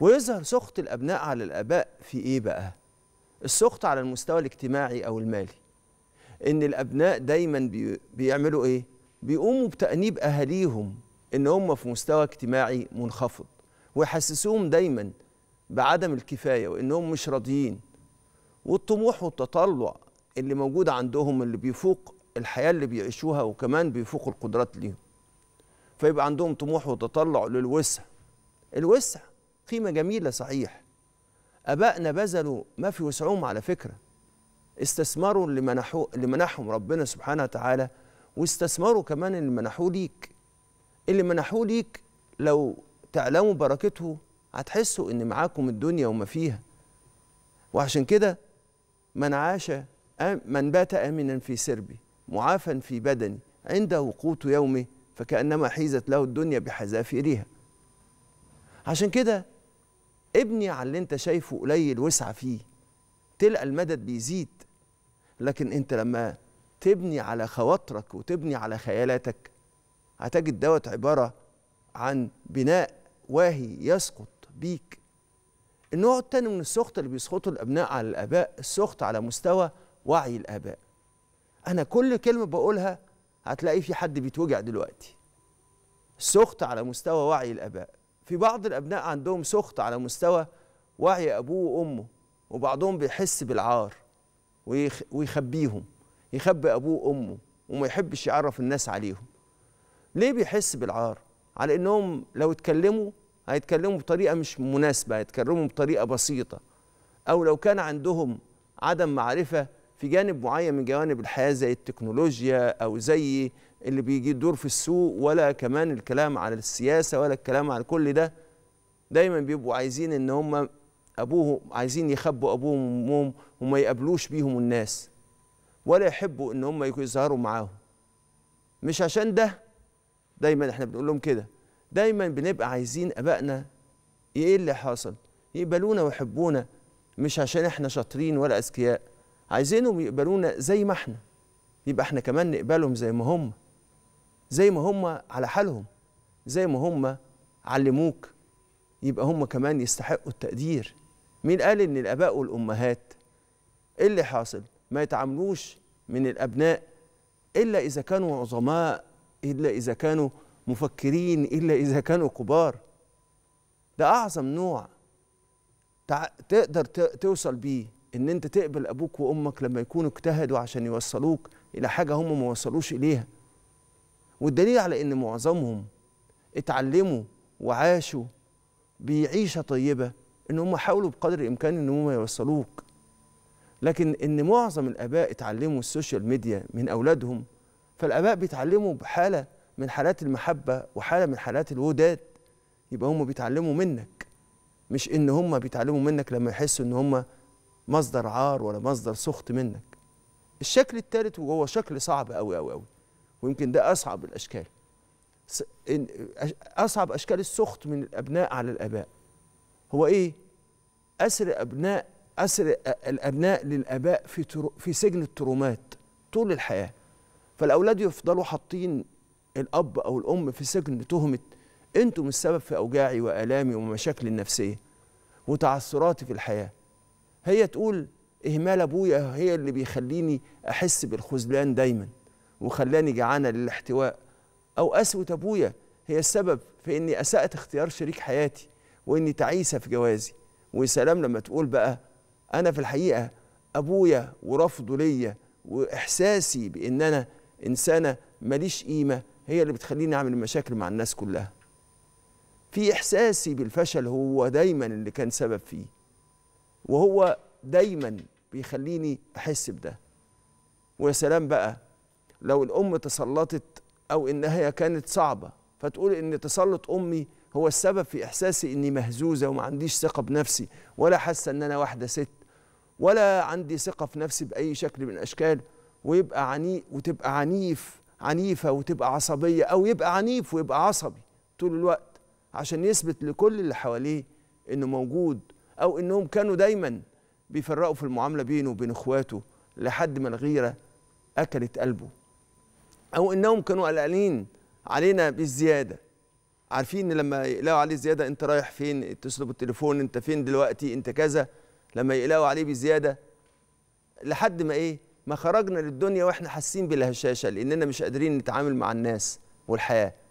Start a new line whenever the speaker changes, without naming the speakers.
ويظهر سخط الأبناء على الآباء في إيه بقى؟ السخط على المستوى الاجتماعي أو المالي إن الأبناء دايما بيعملوا إيه؟ بيقوموا بتأنيب أهاليهم إن هم في مستوى اجتماعي منخفض ويحسسوهم دايما بعدم الكفاية وإنهم مش راضيين والطموح والتطلع اللي موجود عندهم اللي بيفوق الحياة اللي بيعيشوها وكمان بيفوق القدرات ليهم فيبقى عندهم طموح وتطلع للوسع الوسع قيمة جميلة صحيح أبائنا بذلوا ما في وسعهم على فكرة استثمروا اللي, منحو اللي منحهم ربنا سبحانه وتعالى واستثمروا كمان اللي منحوه ليك اللي منحوه ليك لو تعلموا بركته هتحسوا ان معاكم الدنيا وما فيها وعشان كده من عاش من بات امنا في سربي معافا في بدني عنده قوت يومه فكانما حيزت له الدنيا بحذافيرها عشان كده ابني على اللي انت شايفه قليل وسع فيه تلقى المدد بيزيد لكن انت لما تبني على خواطرك وتبني على خيالاتك هتجد دوت عبارة عن بناء واهي يسقط بيك النوع التاني من السخط اللي بيسخطوا الأبناء على الآباء السخط على مستوى وعي الآباء أنا كل كلمة بقولها هتلاقي في حد بيتوجع دلوقتي السخط على مستوى وعي الآباء في بعض الأبناء عندهم سخط على مستوى وعي أبوه وأمه وبعضهم بيحس بالعار ويخبيهم يخبي أبوه وأمه وما يحبش يعرف الناس عليهم ليه بيحس بالعار؟ على إنهم لو اتكلموا هيتكلموا بطريقة مش مناسبة هيتكلموا بطريقة بسيطة أو لو كان عندهم عدم معرفة في جانب معين من جوانب الحياة زي التكنولوجيا أو زي اللي بيجي دور في السوق ولا كمان الكلام على السياسة ولا الكلام على كل ده دايما بيبقوا عايزين ان هم ابوهم عايزين يخبوا ابوهم وامهم وما يقابلوش بيهم الناس ولا يحبوا ان هم يظهروا معاهم مش عشان ده دايما احنا بنقول لهم كده دايما بنبقى عايزين ابائنا ايه اللي حصل يقبلونا ويحبونا مش عشان احنا شاطرين ولا اذكياء عايزينهم يقبلونا زي ما احنا يبقى احنا كمان نقبلهم زي ما هم زي ما هم على حالهم زي ما هم علموك يبقى هم كمان يستحقوا التقدير مين قال ان الاباء والامهات ايه اللي حاصل ما يتعاملوش من الابناء الا اذا كانوا عظماء الا اذا كانوا مفكرين الا اذا كانوا كبار ده اعظم نوع تقدر توصل بيه ان انت تقبل ابوك وامك لما يكونوا اجتهدوا عشان يوصلوك الى حاجه هم ما وصلوش اليها والدليل على ان معظمهم اتعلموا وعاشوا بعيشه طيبه ان هم حاولوا بقدر الامكان ان هم يوصلوك لكن ان معظم الاباء اتعلموا السوشيال ميديا من اولادهم فالاباء بيتعلموا بحاله من حالات المحبه وحاله من حالات الوداد يبقى هم بيتعلموا منك مش ان هم بيتعلموا منك لما يحسوا ان هم مصدر عار ولا مصدر سخط منك الشكل الثالث وهو شكل صعب قوي قوي قوي ويمكن ده اصعب الاشكال اصعب اشكال السخط من الابناء على الاباء هو ايه اسر ابناء اسر الابناء للاباء في في سجن الترومات طول الحياه فالاولاد يفضلوا حاطين الاب او الام في سجن تهمه انتم السبب في اوجاعي والامي ومشاكلي النفسيه وتعثراتي في الحياه هي تقول اهمال ابويا هي اللي بيخليني احس بالخذلان دايما وخلاني جعانة للاحتواء أو قسوة أبويا هي السبب في إني أسأت اختيار شريك حياتي وإني تعيسة في جوازي وسلام لما تقول بقى أنا في الحقيقة أبويا ورفضه ليا وإحساسي بإن أنا إنسانة ماليش قيمة هي اللي بتخليني أعمل مشاكل مع الناس كلها في إحساسي بالفشل هو دايما اللي كان سبب فيه وهو دايما بيخليني أحس بده ويا سلام بقى لو الأم تسلطت أو انها كانت صعبة فتقول إن تسلط أمي هو السبب في إحساسي إني مهزوزة وما عنديش ثقة بنفسي ولا حاسة إن أنا واحدة ست ولا عندي ثقة في نفسي بأي شكل من الأشكال ويبقى عنيف وتبقى عنيف عنيفة وتبقى عصبية أو يبقى عنيف ويبقى عصبي طول الوقت عشان يثبت لكل اللي حواليه إنه موجود أو إنهم كانوا دايما بيفرقوا في المعاملة بينه وبين إخواته لحد ما الغيرة أكلت قلبه أو إنهم كانوا قلقانين علينا بالزيادة عارفين إن لما يقلقوا عليه زيادة أنت رايح فين تسلب التليفون أنت فين دلوقتي أنت كذا لما يقلقوا عليه بزيادة لحد ما إيه ما خرجنا للدنيا وإحنا حاسين بالهشاشة لأننا مش قادرين نتعامل مع الناس والحياة